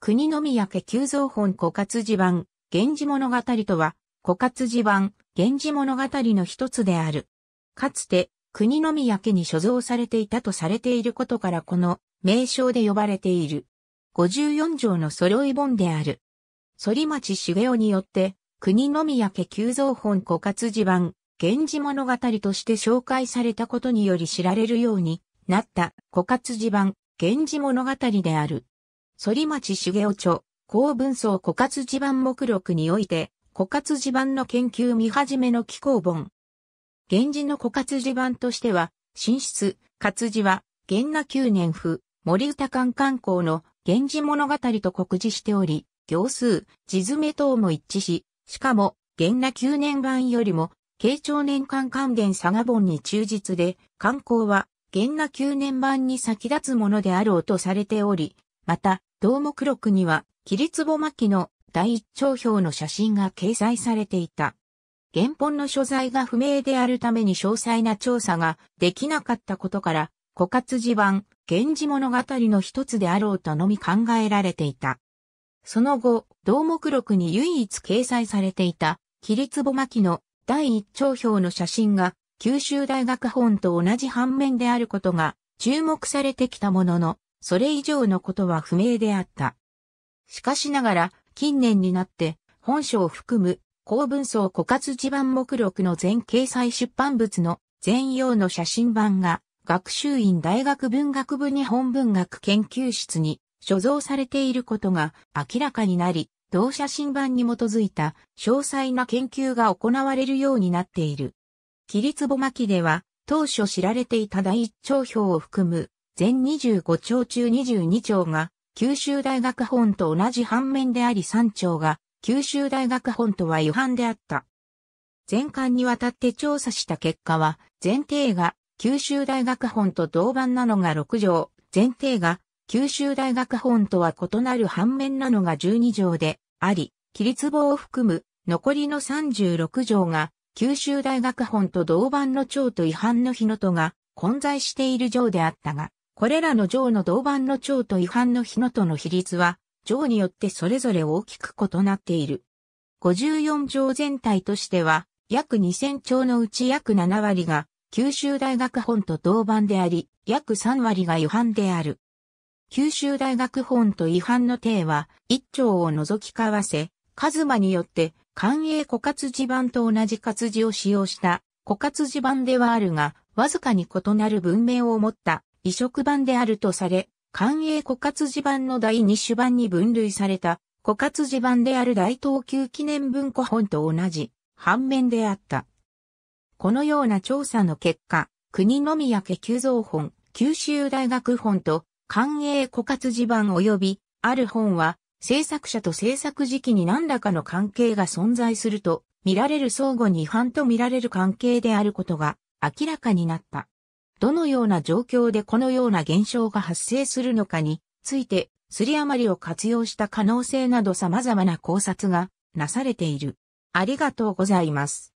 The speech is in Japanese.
国宮家急造本枯渇地版、源氏物語とは、枯渇地版、源氏物語の一つである。かつて、国宮家に所蔵されていたとされていることからこの名称で呼ばれている。54条の揃い本である。反町茂雄によって、国宮家急造本枯渇地版、源氏物語として紹介されたことにより知られるようになった枯渇地版、源氏物語である。反町茂雄著、公文層枯渇地盤目録において、枯渇地盤の研究見始めの紀行本。源氏の枯渇地盤としては、寝室、活字は、源那九年府、森歌館観光の源氏物語と告示しており、行数、地詰等も一致し、しかも、源那九年版よりも、慶長年間還元佐賀本に忠実で、観光は、源那九年版に先立つものであろうとされており、また、同目録には、ツボ巻の第一長表の写真が掲載されていた。原本の所在が不明であるために詳細な調査ができなかったことから、枯渇地盤、源氏物語の一つであろうとのみ考えられていた。その後、同目録に唯一掲載されていた、ツボ巻の第一長表の写真が、九州大学本と同じ反面であることが注目されてきたものの、それ以上のことは不明であった。しかしながら、近年になって、本書を含む、公文層枯渇地盤目録の全掲載出版物の全容の写真版が、学習院大学文学部日本文学研究室に所蔵されていることが明らかになり、同写真版に基づいた詳細な研究が行われるようになっている。キリツボ巻では当初知られていた第一長表を含む全25町中22町が九州大学本と同じ反面であり3丁が九州大学本とは違反であった。全巻にわたって調査した結果は、前提が九州大学本と同版なのが6条、前提が九州大学本とは異なる反面なのが12条であり、規律棒を含む残りの36条が九州大学本と同版の長と違反の日のとが混在している条であったが、これらの上の銅板の長と違反の日のとの比率は、上によってそれぞれ大きく異なっている。54条全体としては、約2000兆のうち約7割が、九州大学本と銅板であり、約3割が違反である。九州大学本と違反の定は、一丁を除き交わせ、カズマによって、官営枯渇地盤と同じ活字を使用した、枯渇地盤ではあるが、わずかに異なる文明を持った移植版であるとされ、官営枯渇地版の第2種版に分類された、枯渇地版である大東急記念文庫本と同じ、反面であった。このような調査の結果、国のみやけ急増本、九州大学本と、官営枯渇地版及び、ある本は、制作者と制作時期に何らかの関係が存在すると、見られる相互に違反と見られる関係であることが明らかになった。どのような状況でこのような現象が発生するのかについて、すり余りを活用した可能性など様々な考察がなされている。ありがとうございます。